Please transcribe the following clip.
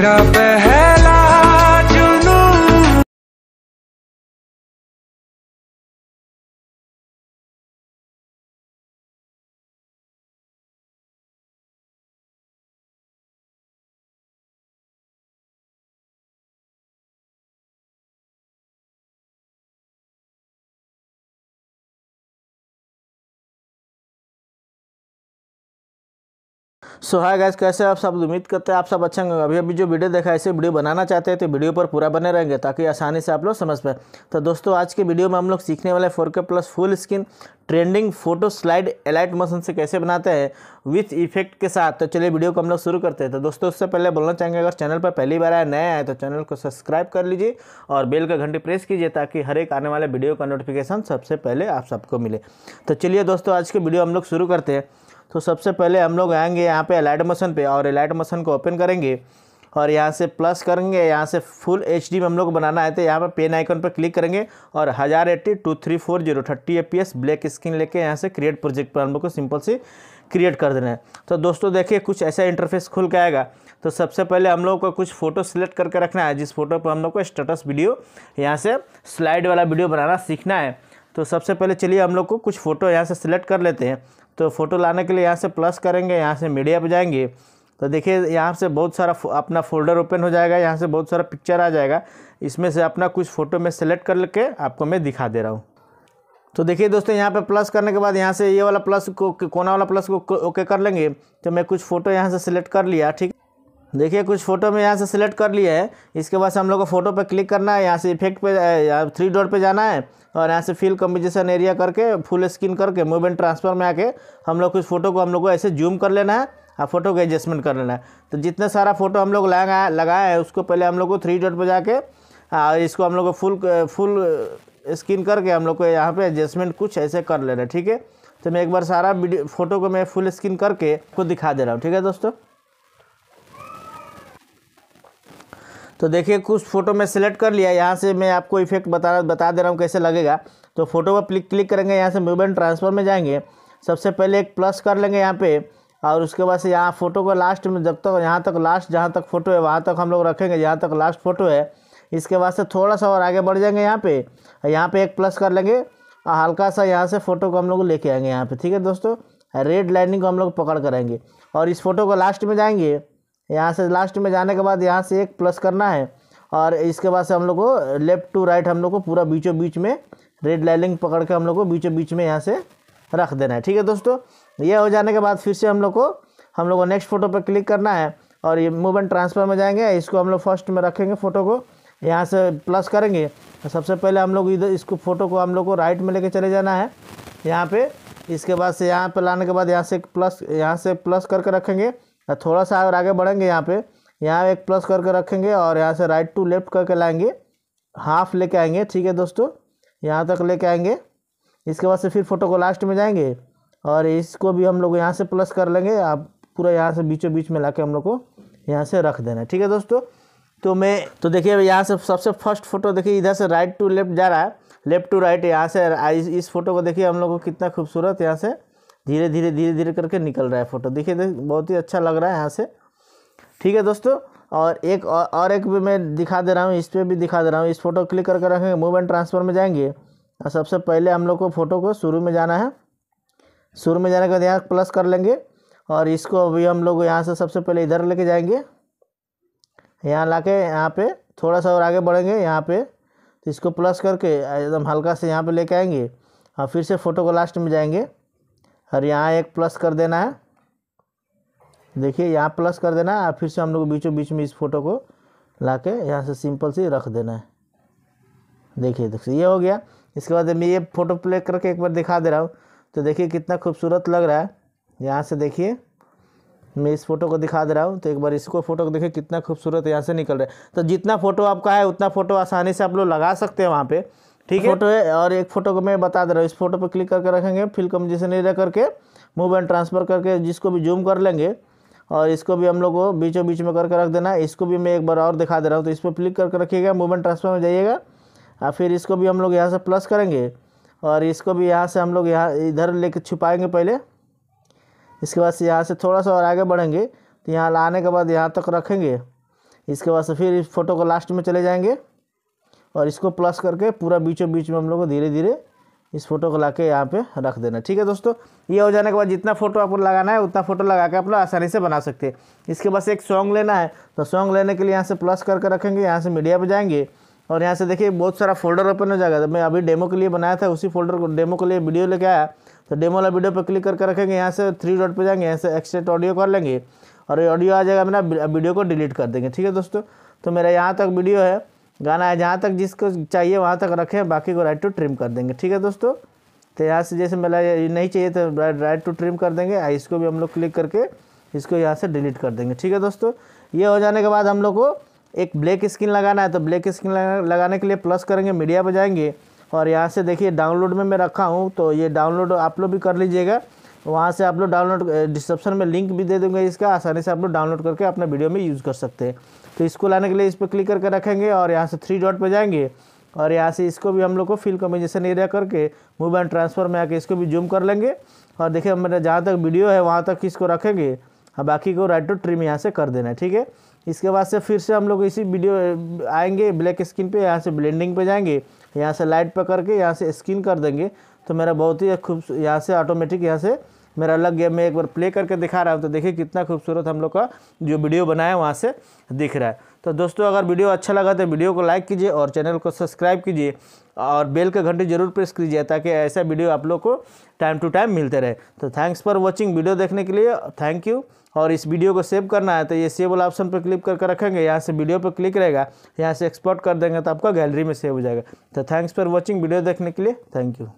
मेरा पैर सो hi guys कैसे आप सब उम्मीद करते हैं आप सब अच्छे होंगे अभी अभी जो वीडियो देखा है ऐसे वीडियो बनाना चाहते हैं तो वीडियो पर पूरा बने रहेंगे ताकि आसानी से आप लोग समझ पाए तो दोस्तों आज के वीडियो में हम लोग सीखने वाले four K plus full screen trending photo slide Alight Motion से कैसे बनाते हैं विथ इफेक्ट के साथ तो चलिए वीडियो को हम लोग शुरू करते हैं तो दोस्तों उससे पहले बोलना चाहेंगे अगर चैनल पर पहली बार आए नए आए तो चैनल को सब्सक्राइब कर लीजिए और बेल का घंटी प्रेस कीजिए ताकि हर एक आने वाले वीडियो का नोटिफिकेशन सबसे पहले आप सबको मिले तो चलिए दोस्तों आज के वीडियो हम लोग शुरू करते हैं तो सबसे पहले हम लोग आएंगे यहाँ पे एलाइट मशन पे और अलाइट मसन को ओपन करेंगे और यहाँ से प्लस करेंगे यहाँ से फुल एच में हम लोग बनाना है तो यहाँ पर पेन आइकन पर क्लिक करेंगे और हज़ार eighty two three four zero thirty a black screen लेके यहाँ से क्रिएट प्रोजेक्ट पर हम लोग को सिंपल से क्रिएट कर देना है तो दोस्तों देखिए कुछ ऐसा इंटरफेस खुल के आएगा तो सबसे पहले हम लोग को कुछ फ़ोटो सिलेक्ट करके रखना है जिस फोटो पर हम लोग को स्टेटस वीडियो यहाँ से स्लाइड वाला वीडियो बनाना सीखना है तो सबसे पहले चलिए हम लोग को कुछ फ़ोटो यहाँ से सिलेक्ट कर लेते हैं तो फ़ोटो लाने के लिए यहाँ से प्लस करेंगे यहाँ से मीडिया पर जाएंगे तो देखिए यहाँ से बहुत सारा अपना फोल्डर ओपन हो जाएगा यहाँ से बहुत सारा पिक्चर आ जाएगा इसमें से अपना कुछ फ़ोटो मैं सेलेक्ट करके आपको मैं दिखा दे रहा हूँ तो देखिए दोस्तों यहाँ पे प्लस करने के बाद यहाँ से ये वाला प्लस को कोना वाला प्लस को ओके कर लेंगे तो मैं कुछ फ़ोटो यहाँ से सिलेक्ट कर लिया ठीक देखिए कुछ फ़ोटो में यहाँ से सिलेक्ट कर लिए है इसके बाद हम लोग को फ़ोटो पर क्लिक करना है यहाँ से इफेक्ट पे थ्री डॉट पे जाना है और यहाँ से फिल कम्बिजेशन एरिया करके फुल स्क्रीन करके मूवमेंट ट्रांसफर में आके हम लोग कुछ फ़ोटो को हम लोग को ऐसे जूम कर लेना है और फ़ोटो को एडजस्टमेंट कर लेना है तो जितना सारा फ़ोटो हम लोग लगाए लगाए हैं उसको पहले हम लोग को थ्री डॉट पर जाके और इसको हम लोग को फुल फुल स्क्रीन करके हम लोग को यहाँ पर एडजस्टमेंट कुछ ऐसे कर लेना है ठीक है तो मैं एक बार सारा फ़ोटो को मैं फुल स्क्रीन करके को दिखा दे रहा हूँ ठीक है दोस्तों तो देखिए कुछ फ़ोटो मैं सिलेक्ट कर लिया यहाँ से मैं आपको इफेक्ट बता बता दे रहा हूँ कैसे लगेगा तो फोटो पर क्लिक क्लिक करेंगे यहाँ से मूवमेंट ट्रांसफर में जाएंगे सबसे पहले एक प्लस कर लेंगे यहाँ पे और उसके बाद से यहाँ फ़ोटो को लास्ट में जब तक यहाँ तक लास्ट जहाँ तक फ़ोटो है वहाँ तक हम लोग रखेंगे जहाँ तक लास्ट फ़ोटो है इसके बाद से थोड़ा सा और आगे बढ़ जाएंगे यहाँ पे यहाँ पे एक प्लस कर लेंगे और हल्का सा यहाँ से फ़ोटो को हम लोग लेके आएंगे यहाँ पे ठीक है दोस्तों रेड लाइनिंग को हम लोग पकड़ कर आएंगे और इस फोटो को लास्ट में जाएंगे यहाँ से लास्ट में जाने के बाद यहाँ से एक प्लस करना है और इसके बाद से हम लोग को लेफ़्ट टू राइट हम लोग को पूरा बीचों बीच में रेड लाइनिंग पकड़ के हम लोग को बीचों बीच में यहाँ से रख देना है ठीक है दोस्तों यह हो जाने के बाद फिर से हम लोग को हम लोग को नेक्स्ट फोटो पर क्लिक करना है और ये मूवमेंट ट्रांसफर में जाएंगे इसको हम लोग फर्स्ट में रखेंगे फ़ोटो को यहाँ से प्लस करेंगे तो सबसे पहले हम लोग इधर इसको फ़ोटो को हम लोग को राइट में लेके चले जाना है यहाँ पे इसके बाद से यहाँ पे लाने के बाद यहाँ से प्लस यहाँ से प्लस करके रखेंगे थोड़ा सा अगर आगे बढ़ेंगे यहाँ पे यहाँ एक प्लस करके रखेंगे और यहाँ से राइट टू लेफ्ट करके लाएंगे हाफ लेके आएंगे ठीक है दोस्तों यहाँ तक लेके आएंगे इसके बाद से फिर फोटो को लास्ट में जाएंगे और इसको भी हम लोग यहाँ से प्लस कर लेंगे आप पूरा यहाँ से बीचों बीच में ला हम लोग को यहाँ से रख देना ठीक है दोस्तों तो मैं तो देखिए यहाँ से सबसे फर्स्ट फोटो देखिए इधर से राइट टू लेफ्ट जा रहा है लेफ्ट टू राइट यहाँ से इस फोटो को देखिए हम लोग को कितना खूबसूरत यहाँ से धीरे धीरे धीरे धीरे करके निकल रहा है फ़ोटो देखिए देख बहुत ही अच्छा लग रहा है यहाँ से ठीक है दोस्तों और एक और, एक भी मैं दिखा दे रहा हूँ इस पर भी दिखा दे रहा हूँ इस फोटो क्लिक करके रखेंगे मूव एंड ट्रांसफ़र में जाएंगे और सबसे पहले हम लोग को फ़ोटो को शुरू में जाना है शुरू में जाने के बाद यहाँ प्लस कर लेंगे और इसको अभी हम लोग यहाँ से सबसे पहले इधर लेके जाएंगे यहाँ ला के यहाँ पर थोड़ा सा और आगे बढ़ेंगे यहाँ पे तो इसको प्लस करके एकदम हल्का से यहाँ पे लेके आएंगे और फिर से फ़ोटो को लास्ट में जाएंगे और यहाँ एक प्लस कर देना है देखिए यहाँ प्लस कर देना है और फिर से हम लोग बीचों बीच में इस फोटो को ला के यहाँ से सिंपल से रख देना है देखिए देखिए ये हो गया इसके बाद मैं ये फ़ोटो प्ले करके एक बार दिखा दे रहा हूँ तो देखिए कितना खूबसूरत लग रहा है यहाँ से देखिए मैं इस फोटो को दिखा दे रहा हूँ तो एक बार इसको फोटो को देखिए कितना खूबसूरत यहाँ से निकल रहा है तो जितना फ़ोटो आपका है उतना फ़ोटो आसानी से आप लोग लगा सकते हैं वहाँ पर ठीक है फोटो है और एक फोटो को मैं बता दे रहा हूँ इस फोटो पर क्लिक करके रखेंगे फिल कम्पोजिशन एरिया करके मूव एंड ट्रांसफ़र करके जिसको भी जूम कर लेंगे और इसको भी हम लोग को बीचों बीच में करके रख देना है इसको भी मैं एक बार और दिखा दे रहा हूँ तो इस पर क्लिक करके रखिएगा मूवमेंट ट्रांसफर में जाइएगा और फिर इसको भी हम लोग यहाँ से प्लस करेंगे और इसको भी यहाँ से हम लोग यहाँ इधर लेके छुपाएंगे पहले इसके बाद से यहाँ से थोड़ा सा और आगे बढ़ेंगे तो यहाँ लाने के बाद यहाँ तक रखेंगे इसके बाद से फिर इस फोटो को लास्ट में चले जाएंगे और इसको प्लस करके पूरा बीचों बीच में हम लोग धीरे धीरे इस फोटो को ला के यहाँ पर रख देना ठीक है दोस्तों ये हो जाने के बाद जितना फोटो आपको लगाना है उतना फोटो लगा के आप लोग आसानी से बना सकते हैं इसके बस एक सॉन्ग लेना है तो सॉन्ग लेने के लिए यहाँ से प्लस करके रखेंगे यहाँ से मीडिया पर जाएंगे और यहाँ से देखिए बहुत सारा फोल्डर ओपन हो जाएगा तो मैं अभी डेमो के लिए बनाया था उसी फोल्डर को डेमो के लिए वीडियो लेके आया तो डेमो वाला वीडियो पर क्लिक करके रखेंगे यहाँ से थ्री डॉट पर जाएंगे यहाँ से एक्सट्रेट ऑडियो कर लेंगे और ये ऑडियो आ जाएगा मेरा वीडियो को डिलीट कर देंगे ठीक है दोस्तों तो मेरा यहाँ तक वीडियो है गाना है जहाँ तक जिसको चाहिए वहाँ तक रखें बाकी को राइट टू ट्रिम कर देंगे ठीक है दोस्तों तो यहाँ से जैसे मेरा नहीं चाहिए तो राइट टू ट्रिम कर देंगे इसको भी हम लोग क्लिक करके इसको यहाँ से डिलीट कर देंगे ठीक है दोस्तों ये हो जाने के बाद हम लोग को एक ब्लैक स्क्रीन लगाना है तो ब्लैक स्क्रीन लगाने के लिए प्लस करेंगे मीडिया पर जाएंगे और यहाँ से देखिए डाउनलोड में मैं रखा हूँ तो ये डाउनलोड आप लोग भी कर लीजिएगा तो वहाँ से आप लोग डाउनलोड डिस्क्रिप्शन में लिंक भी दे दूंगा इसका आसानी से आप लोग डाउनलोड करके अपने वीडियो में यूज़ कर सकते हैं तो इसको लाने के लिए इस पर क्लिक करके रखेंगे और यहाँ से थ्री डॉट पर जाएंगे और यहाँ से इसको भी हम लोग को फिल कम्बिनेशन एरिया करके मूव एंड ट्रांसफर में आके इसको भी जूम कर लेंगे और देखिए मेरा जहाँ तक वीडियो है वहाँ तक इसको रखेंगे और बाकी को राइट टू ट्रिम यहाँ से कर देना है ठीक है इसके बाद से फिर से हम लोग इसी वीडियो आएंगे ब्लैक स्किन पे यहाँ से ब्लेंडिंग पे जाएंगे यहाँ से लाइट पर करके यहाँ से स्किन कर देंगे तो मेरा बहुत ही खूब यहाँ से ऑटोमेटिक यहाँ से मेरा अलग गेम में एक बार प्ले करके दिखा रहा हूँ तो देखिए कितना खूबसूरत हम लोग का जो वीडियो बनाया है वहाँ से दिख रहा है तो दोस्तों अगर वीडियो अच्छा लगा तो वीडियो को लाइक कीजिए और चैनल को सब्सक्राइब कीजिए और बेल का घंटी जरूर प्रेस कीजिए ताकि ऐसा वीडियो आप लोग को टाइम टू टाइम मिलते रहे तो थैंक्स फॉर वॉचिंग वीडियो देखने के लिए थैंक यू और इस वीडियो को सेव करना है तो ये सेव वाला ऑप्शन पर क्लिक करके रखेंगे यहाँ से वीडियो पर क्लिक रहेगा यहाँ से एक्सपोर्ट कर देंगे तो आपका गैलरी में सेव हो जाएगा तो थैंक्स फॉर वॉचिंग वीडियो देखने के लिए थैंक यू